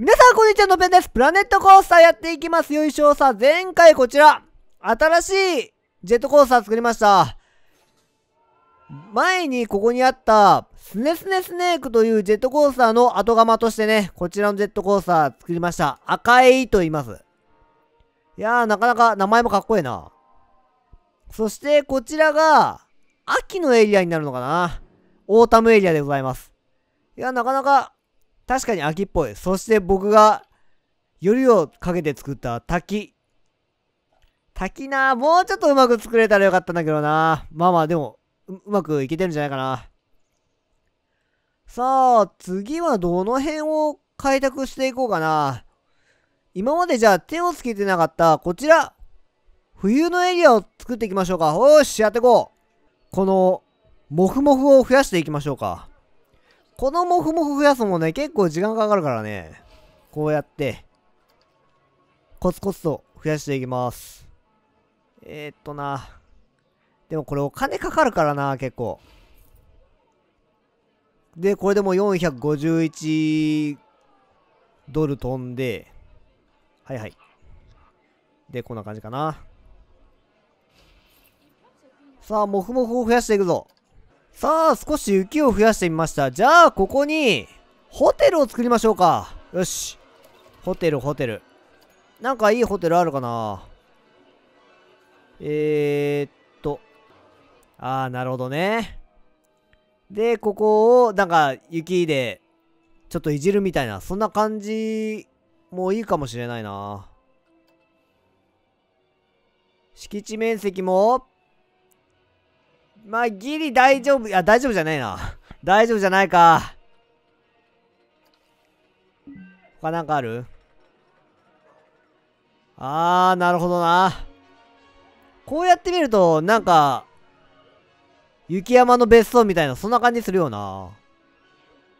皆さん、こんにちは、のべんです。プラネットコースターやっていきます。よいしょ。さあ、前回こちら、新しいジェットコースター作りました。前にここにあった、スネスネスネークというジェットコースターの後釜としてね、こちらのジェットコースター作りました。赤いと言います。いやー、なかなか名前もかっこいいな。そして、こちらが、秋のエリアになるのかな。オータムエリアでございます。いや、なかなか確かに秋っぽい。そして僕が、よりをかけて作った滝。滝なもうちょっとうまく作れたらよかったんだけどなまあまあ、でもう、うまくいけてるんじゃないかな。さあ、次はどの辺を開拓していこうかな。今までじゃあ手をつけてなかったこちら。冬のエリアを作っていきましょうか。よし、やっていこう。この、もふもふを増やしていきましょうか。このモフモフ増やすもね、結構時間かかるからね。こうやって、コツコツと増やしていきます。えー、っとな。でもこれお金かかるからな、結構。で、これでも451ドル飛んで、はいはい。で、こんな感じかな。さあ、もふもふを増やしていくぞ。さあ、少し雪を増やしてみました。じゃあ、ここに、ホテルを作りましょうか。よし。ホテル、ホテル。なんかいいホテルあるかなえー、っと。ああ、なるほどね。で、ここを、なんか、雪で、ちょっといじるみたいな、そんな感じ、もいいかもしれないな。敷地面積も、まあ、ギリ大丈夫。いや、大丈夫じゃないな。大丈夫じゃないか。他なんかあるあー、なるほどな。こうやって見ると、なんか、雪山の別荘みたいな、そんな感じするよな。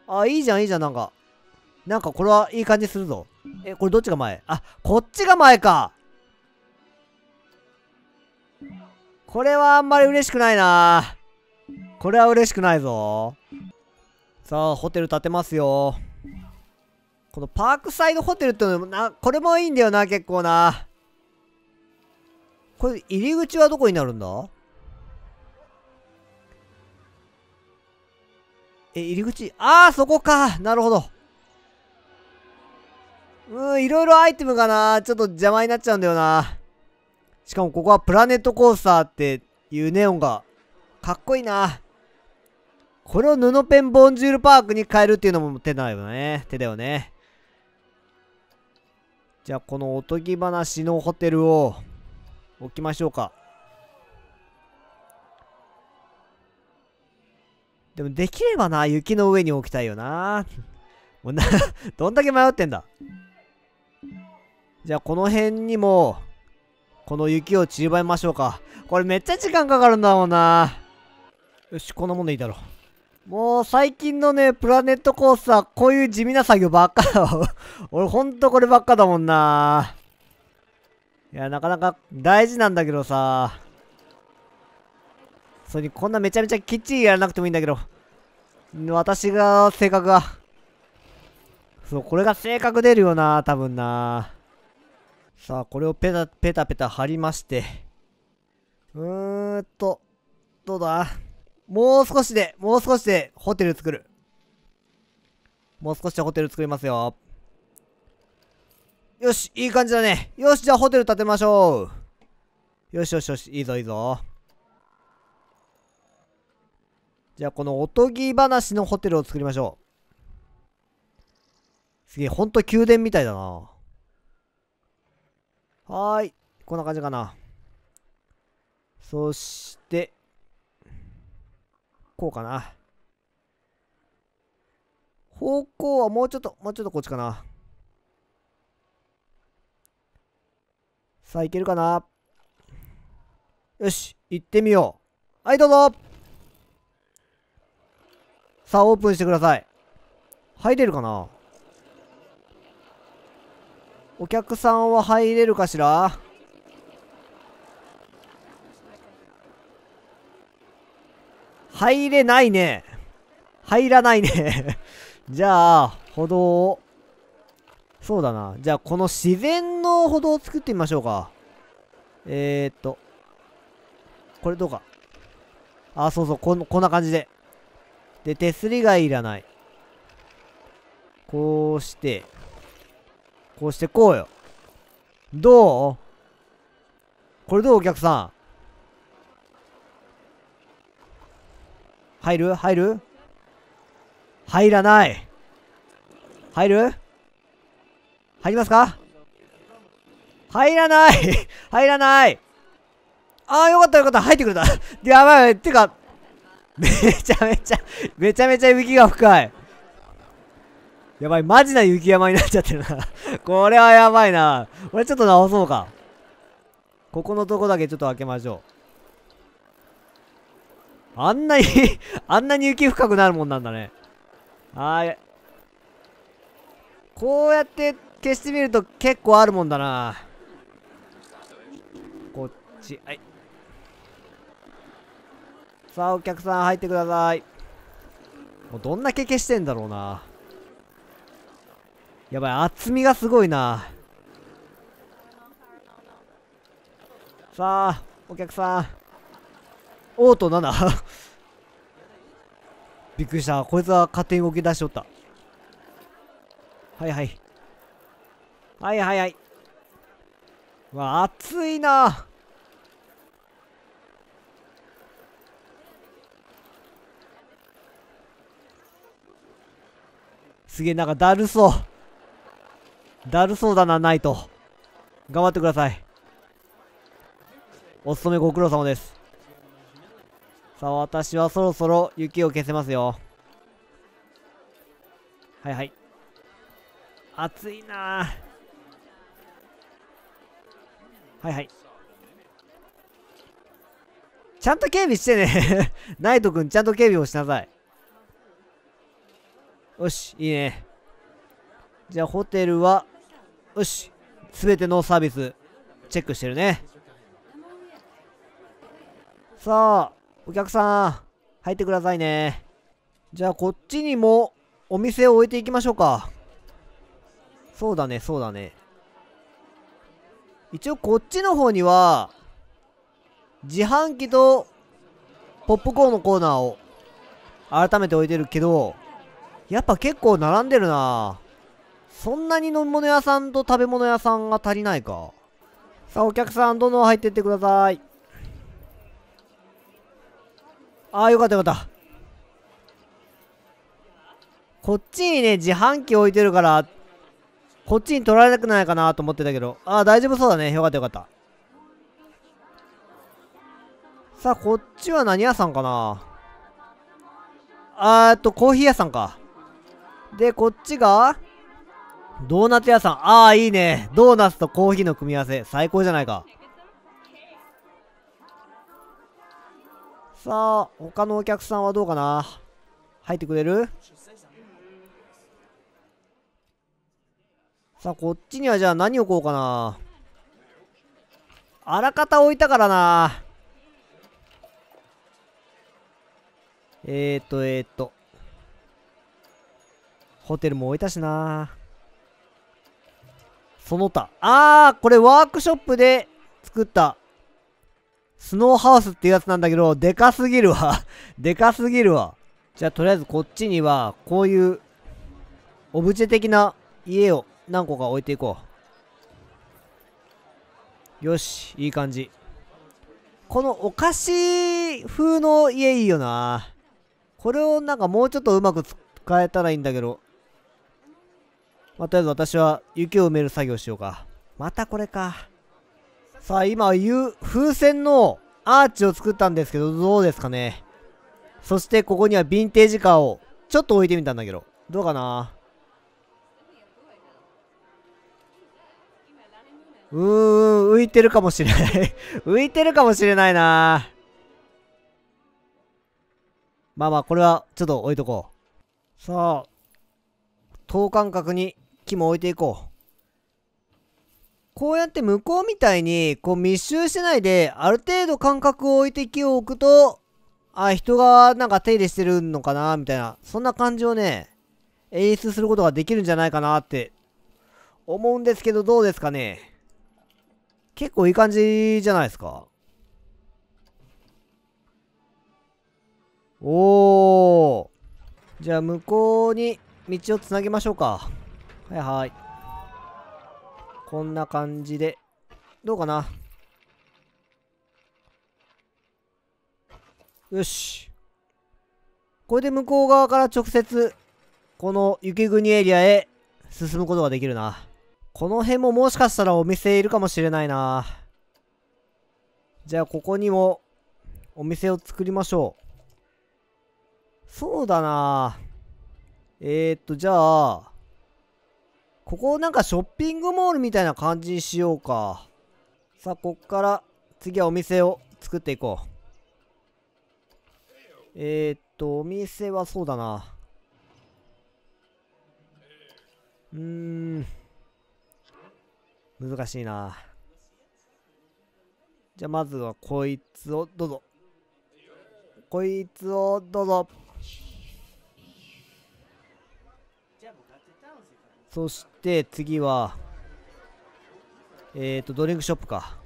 あ、いいじゃん、いいじゃん、なんか。なんかこれはいい感じするぞ。え、これどっちが前あ、こっちが前かこれはあんまり嬉しくないなこれは嬉しくないぞ。さあ、ホテル建てますよ。このパークサイドホテルってのもな、これもいいんだよな、結構な。これ、入り口はどこになるんだえ、入り口、ああ、そこか。なるほど。うん、いろいろアイテムがな、ちょっと邪魔になっちゃうんだよな。しかもここはプラネットコースターっていうネオンがかっこいいな。これを布ペンボンジュールパークに変えるっていうのも手だよね。手だよね。じゃあこのおとぎ話のホテルを置きましょうか。でもできればな、雪の上に置きたいよな。もうな どんだけ迷ってんだ。じゃあこの辺にもこの雪を散りばめましょうか。これめっちゃ時間かかるんだもんな。よし、こんなもんでいいだろう。もう最近のね、プラネットコースはこういう地味な作業ばっかだわ。俺ほんとこればっかだもんな。いや、なかなか大事なんだけどさ。それにこんなめちゃめちゃきっちりやらなくてもいいんだけど。私が性格が。そう、これが性格出るよな、多分な。さあ、これをペタペタペタ貼りまして。うーんと、どうだもう少しで、もう少しでホテル作る。もう少しでホテル作りますよ。よし、いい感じだね。よし、じゃあホテル建てましょう。よしよしよし、いいぞいいぞ。じゃあこのおとぎ話のホテルを作りましょう。すげえ、ほんと宮殿みたいだな。はーい。こんな感じかな。そして、こうかな。方向はもうちょっと、もうちょっとこっちかな。さあ、いけるかな。よし、行ってみよう。はい、どうぞさあ、オープンしてください。入れるかなお客さんは入れるかしら入れないね。入らないね じゃあ、歩道そうだな。じゃあ、この自然の歩道を作ってみましょうか。えー、っと。これどうか。あ、そうそう、ここんな感じで。で、手すりがいらない。こうして。こうしてこうよ。どうこれどうお客さん。入る入る入らない。入る入りますか入らない 入らないああ、よかったよかった入ってくれた やばい。ってか、めちゃめちゃ、めちゃめちゃ雪きが深い。やばい、マジな雪山になっちゃってるな これはやばいな。これちょっと直そうか。ここのとこだけちょっと開けましょう。あんなに あんなに雪深くなるもんなんだね。はい。こうやって消してみると結構あるもんだな。こっち、はい。さあ、お客さん入ってください。もうどんだけ消してんだろうな。やばい厚みがすごいなさあお客さんおーと 7? びっくりしたこいつは勝手に動き出しとったはいはいはいはいはいわ熱いなすげえなんかだるそうだるそうだな、ナイト。頑張ってください。お勤めご苦労様です。さあ、私はそろそろ雪を消せますよ。はいはい。暑いなはいはい。ちゃんと警備してね ナイトくん、ちゃんと警備をしなさい。よし、いいね。じゃあ、ホテルは、よし全てのサービスチェックしてるねさあお客さん入ってくださいねじゃあこっちにもお店を置いていきましょうかそうだねそうだね一応こっちの方には自販機とポップコーンのコーナーを改めて置いてるけどやっぱ結構並んでるなそんなに飲み物屋さんと食べ物屋さんが足りないか。さあ、お客さん、どんどん入ってってください。ああ、よかったよかった。こっちにね、自販機置いてるから、こっちに取られたくないかなと思ってたけど。ああ、大丈夫そうだね。よかったよかった。さあ、こっちは何屋さんかなあーっと、コーヒー屋さんか。で、こっちが、ドーナツ屋さん。ああ、いいね。ドーナツとコーヒーの組み合わせ。最高じゃないか。さあ、他のお客さんはどうかな入ってくれるさあ、こっちにはじゃあ何置こうかなあらかた置いたからなえーっと、えーっと。ホテルも置いたしなその他。あー、これワークショップで作ったスノーハウスっていうやつなんだけど、でかすぎるわ でかすぎるわ。じゃあとりあえずこっちには、こういうオブジェ的な家を何個か置いていこう。よし、いい感じ。このお菓子風の家いいよな。これをなんかもうちょっとうまく使えたらいいんだけど。まあ、とりあえず私は雪を埋める作業しようか。またこれか。さあ、今、風船のアーチを作ったんですけど、どうですかね。そして、ここにはヴィンテージカーをちょっと置いてみたんだけど、どうかなうーん、浮いてるかもしれない 浮いてるかもしれないなまあまあ、これはちょっと置いとこう。さあ、等間隔に器も置いていこう。こうやって向こうみたいにこう密集しないである程度間隔を置いて木を置くとあ人がなんか手入れしてるのかなみたいなそんな感じをね演出することができるんじゃないかなって思うんですけどどうですかね結構いい感じじゃないですかおーじゃあ向こうに道をつなげましょうか。はいはい。こんな感じで、どうかなよし。これで向こう側から直接、この雪国エリアへ進むことができるな。この辺ももしかしたらお店いるかもしれないな。じゃあここにもお店を作りましょう。そうだな。えー、っと、じゃあ、ここなんかショッピングモールみたいな感じにしようか。さあ、こっから次はお店を作っていこう。えー、っと、お店はそうだな。うーん。難しいな。じゃあまずはこいつをどうぞ。こいつをどうぞ。そして次は、えっ、ー、と、ドリンクショップか。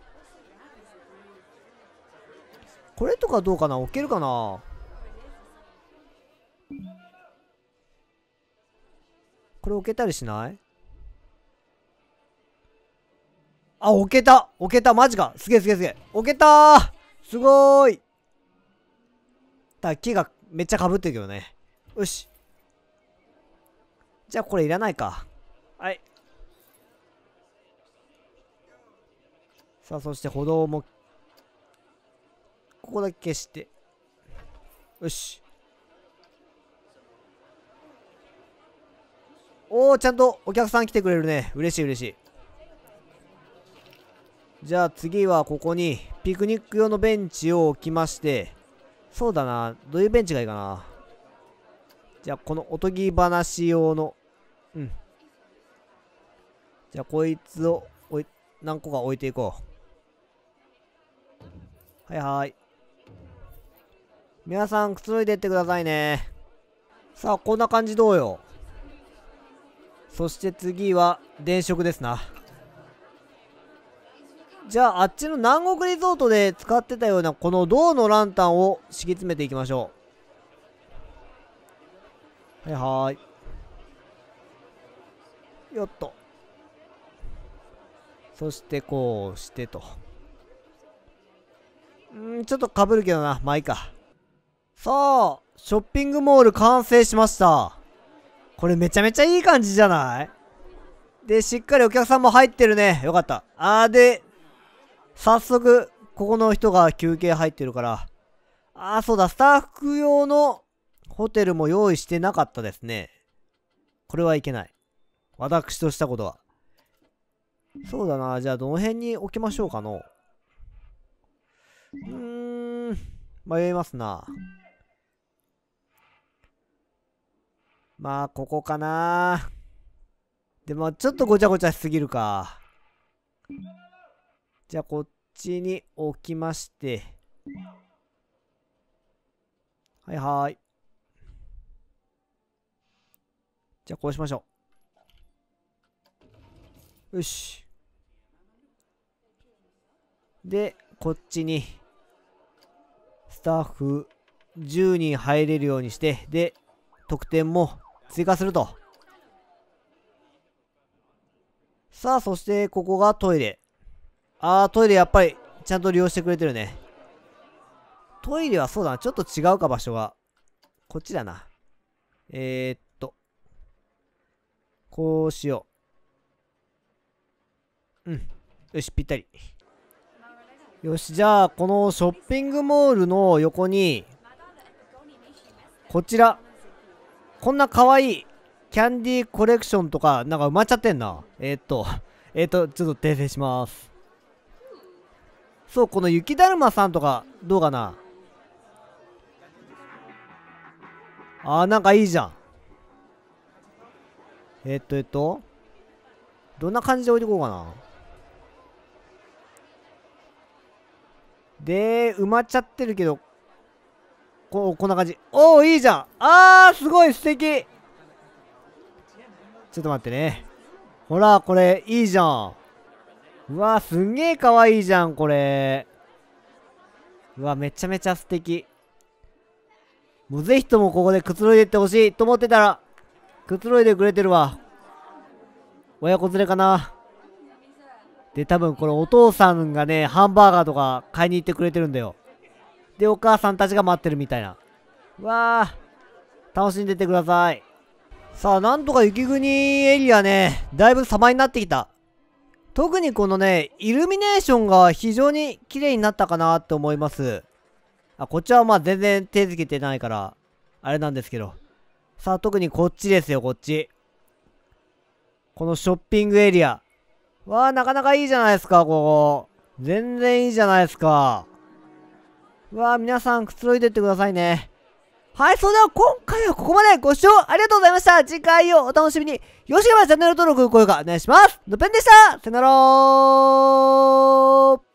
これとかどうかな置けるかなこれ置けたりしないあ、置けた置けたマジかすげえすげえすげえ置けたすごーいだ木がめっちゃかぶってるけどね。よし。じゃあこれいらないか。はいさあそして歩道もここだけ消してよしおおちゃんとお客さん来てくれるね嬉しい嬉しいじゃあ次はここにピクニック用のベンチを置きましてそうだなどういうベンチがいいかなじゃあこのおとぎ話用のうんじゃあこいつをおい何個か置いていこうはいはい皆さんくつろいでってくださいねさあこんな感じどうよそして次は電飾ですなじゃああっちの南国リゾートで使ってたようなこの銅のランタンを敷き詰めていきましょうはいはいよっとそしてこうしてとんちょっとかぶるけどなまあいいかさあショッピングモール完成しましたこれめちゃめちゃいい感じじゃないでしっかりお客さんも入ってるねよかったあーで早速ここの人が休憩入ってるからああそうだスタッフ用のホテルも用意してなかったですねこれはいけない私としたことはそうだな。じゃあ、どの辺に置きましょうかの。うーん、迷いますな。まあ、ここかな。でも、ちょっとごちゃごちゃしすぎるか。じゃあ、こっちに置きまして。はいはい。じゃあ、こうしましょう。よし。で、こっちに、スタッフ10人入れるようにして、で、得点も追加すると。さあ、そしてここがトイレ。あー、トイレやっぱりちゃんと利用してくれてるね。トイレはそうだな。ちょっと違うか、場所が。こっちだな。えー、っと。こうしよう。うんよしぴったりよしじゃあこのショッピングモールの横にこちらこんな可愛いキャンディーコレクションとかなんか埋まっちゃってんなえー、っとえー、っとちょっと訂正しますそうこの雪だるまさんとかどうかなあーなんかいいじゃんえー、っとえっとどんな感じで置いてこうかなで、埋まっちゃってるけど、こう、こんな感じ。おお、いいじゃんあー、すごい素敵ちょっと待ってね。ほら、これ、いいじゃん。うわすんげえかわいいじゃん、これ。うわ、めちゃめちゃ素敵。もうぜひともここでくつろいでってほしいと思ってたら、くつろいでくれてるわ。親子連れかな。で、多分このお父さんがね、ハンバーガーとか買いに行ってくれてるんだよ。で、お母さんたちが待ってるみたいな。うわあ、楽しんでてください。さあ、なんとか雪国エリアね、だいぶ様になってきた。特にこのね、イルミネーションが非常に綺麗になったかなって思います。あ、こっちはまあ全然手付けてないから、あれなんですけど。さあ、特にこっちですよ、こっち。このショッピングエリア。わあ、なかなかいいじゃないですか、ここ。全然いいじゃないですか。わあ、皆さんくつろいでってくださいね。はい、それでは今回はここまでご視聴ありがとうございました。次回をお楽しみに。よしければチャンネル登録、高評価お願いします。のぺんでしたさよなら